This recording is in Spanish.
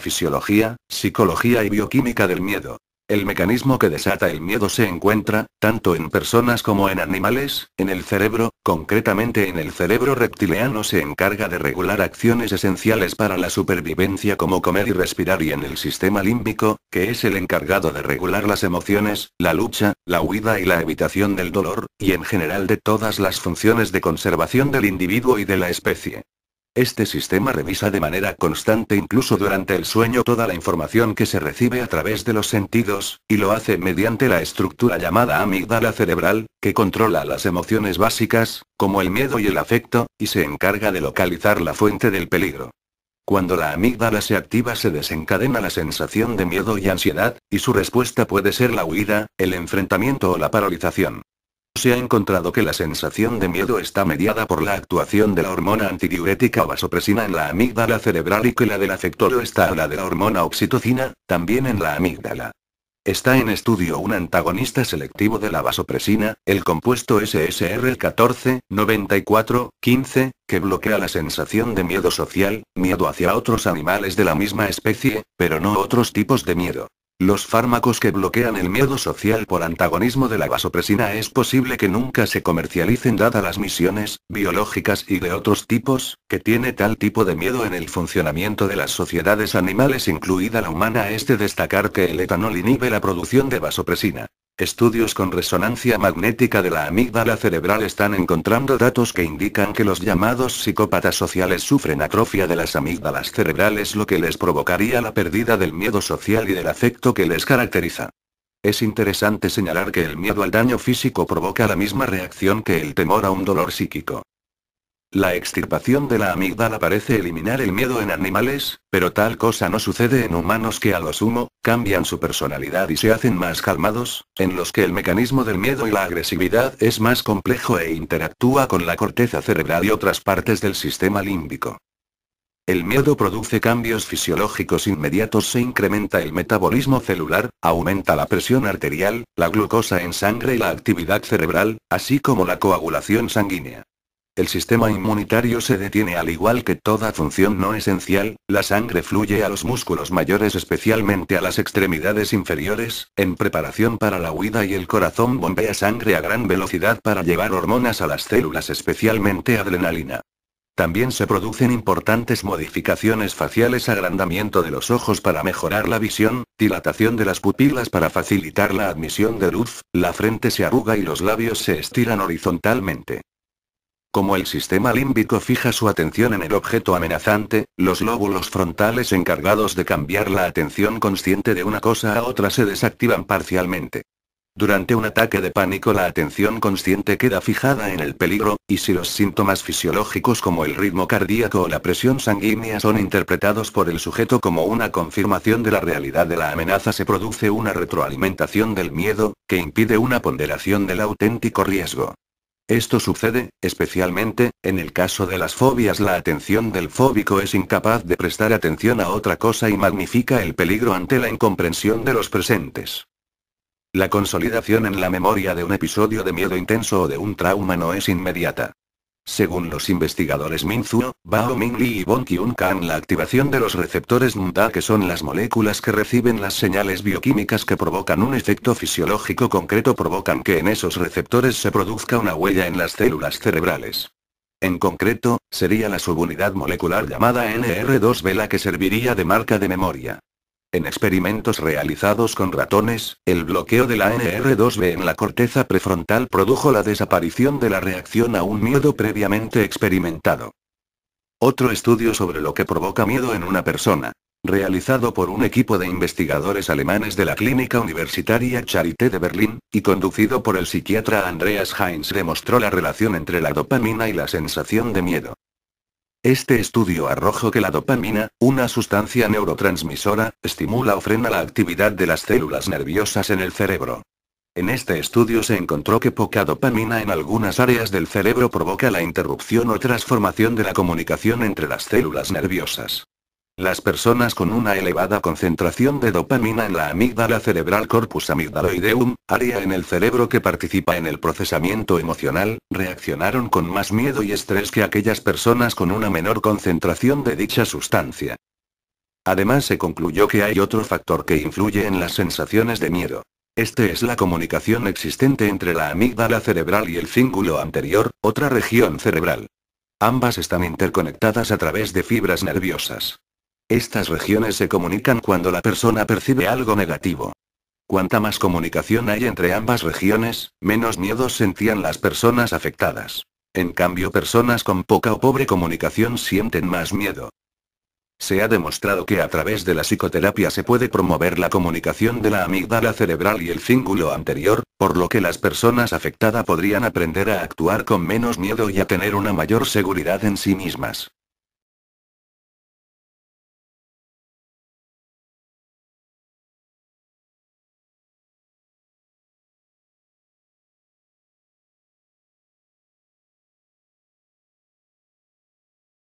Fisiología, psicología y bioquímica del miedo. El mecanismo que desata el miedo se encuentra, tanto en personas como en animales, en el cerebro, concretamente en el cerebro reptiliano se encarga de regular acciones esenciales para la supervivencia como comer y respirar y en el sistema límbico, que es el encargado de regular las emociones, la lucha, la huida y la evitación del dolor, y en general de todas las funciones de conservación del individuo y de la especie. Este sistema revisa de manera constante incluso durante el sueño toda la información que se recibe a través de los sentidos, y lo hace mediante la estructura llamada amígdala cerebral, que controla las emociones básicas, como el miedo y el afecto, y se encarga de localizar la fuente del peligro. Cuando la amígdala se activa se desencadena la sensación de miedo y ansiedad, y su respuesta puede ser la huida, el enfrentamiento o la paralización. Se ha encontrado que la sensación de miedo está mediada por la actuación de la hormona antidiurética vasopresina en la amígdala cerebral y que la del lo está a la de la hormona oxitocina, también en la amígdala. Está en estudio un antagonista selectivo de la vasopresina, el compuesto SSR14, 94, 15, que bloquea la sensación de miedo social, miedo hacia otros animales de la misma especie, pero no otros tipos de miedo. Los fármacos que bloquean el miedo social por antagonismo de la vasopresina es posible que nunca se comercialicen dadas las misiones, biológicas y de otros tipos, que tiene tal tipo de miedo en el funcionamiento de las sociedades animales incluida la humana es de destacar que el etanol inhibe la producción de vasopresina. Estudios con resonancia magnética de la amígdala cerebral están encontrando datos que indican que los llamados psicópatas sociales sufren atrofia de las amígdalas cerebrales, lo que les provocaría la pérdida del miedo social y del afecto que les caracteriza. Es interesante señalar que el miedo al daño físico provoca la misma reacción que el temor a un dolor psíquico. La extirpación de la amígdala parece eliminar el miedo en animales, pero tal cosa no sucede en humanos que a lo sumo, cambian su personalidad y se hacen más calmados, en los que el mecanismo del miedo y la agresividad es más complejo e interactúa con la corteza cerebral y otras partes del sistema límbico. El miedo produce cambios fisiológicos inmediatos, se incrementa el metabolismo celular, aumenta la presión arterial, la glucosa en sangre y la actividad cerebral, así como la coagulación sanguínea. El sistema inmunitario se detiene al igual que toda función no esencial, la sangre fluye a los músculos mayores especialmente a las extremidades inferiores, en preparación para la huida y el corazón bombea sangre a gran velocidad para llevar hormonas a las células especialmente adrenalina. También se producen importantes modificaciones faciales, agrandamiento de los ojos para mejorar la visión, dilatación de las pupilas para facilitar la admisión de luz, la frente se arruga y los labios se estiran horizontalmente. Como el sistema límbico fija su atención en el objeto amenazante, los lóbulos frontales encargados de cambiar la atención consciente de una cosa a otra se desactivan parcialmente. Durante un ataque de pánico la atención consciente queda fijada en el peligro, y si los síntomas fisiológicos como el ritmo cardíaco o la presión sanguínea son interpretados por el sujeto como una confirmación de la realidad de la amenaza se produce una retroalimentación del miedo, que impide una ponderación del auténtico riesgo. Esto sucede, especialmente, en el caso de las fobias. La atención del fóbico es incapaz de prestar atención a otra cosa y magnifica el peligro ante la incomprensión de los presentes. La consolidación en la memoria de un episodio de miedo intenso o de un trauma no es inmediata. Según los investigadores Minzu, Bao Mingli y Bon Kyun Kan, la activación de los receptores NMDA, que son las moléculas que reciben las señales bioquímicas que provocan un efecto fisiológico concreto, provocan que en esos receptores se produzca una huella en las células cerebrales. En concreto, sería la subunidad molecular llamada NR2B la que serviría de marca de memoria. En experimentos realizados con ratones, el bloqueo de la NR2B en la corteza prefrontal produjo la desaparición de la reacción a un miedo previamente experimentado. Otro estudio sobre lo que provoca miedo en una persona, realizado por un equipo de investigadores alemanes de la Clínica Universitaria Charité de Berlín, y conducido por el psiquiatra Andreas Heinz, demostró la relación entre la dopamina y la sensación de miedo. Este estudio arrojó que la dopamina, una sustancia neurotransmisora, estimula o frena la actividad de las células nerviosas en el cerebro. En este estudio se encontró que poca dopamina en algunas áreas del cerebro provoca la interrupción o transformación de la comunicación entre las células nerviosas. Las personas con una elevada concentración de dopamina en la amígdala cerebral corpus amygdaloideum, área en el cerebro que participa en el procesamiento emocional, reaccionaron con más miedo y estrés que aquellas personas con una menor concentración de dicha sustancia. Además se concluyó que hay otro factor que influye en las sensaciones de miedo. Este es la comunicación existente entre la amígdala cerebral y el cíngulo anterior, otra región cerebral. Ambas están interconectadas a través de fibras nerviosas. Estas regiones se comunican cuando la persona percibe algo negativo. Cuanta más comunicación hay entre ambas regiones, menos miedo sentían las personas afectadas. En cambio, personas con poca o pobre comunicación sienten más miedo. Se ha demostrado que a través de la psicoterapia se puede promover la comunicación de la amígdala cerebral y el cíngulo anterior, por lo que las personas afectadas podrían aprender a actuar con menos miedo y a tener una mayor seguridad en sí mismas.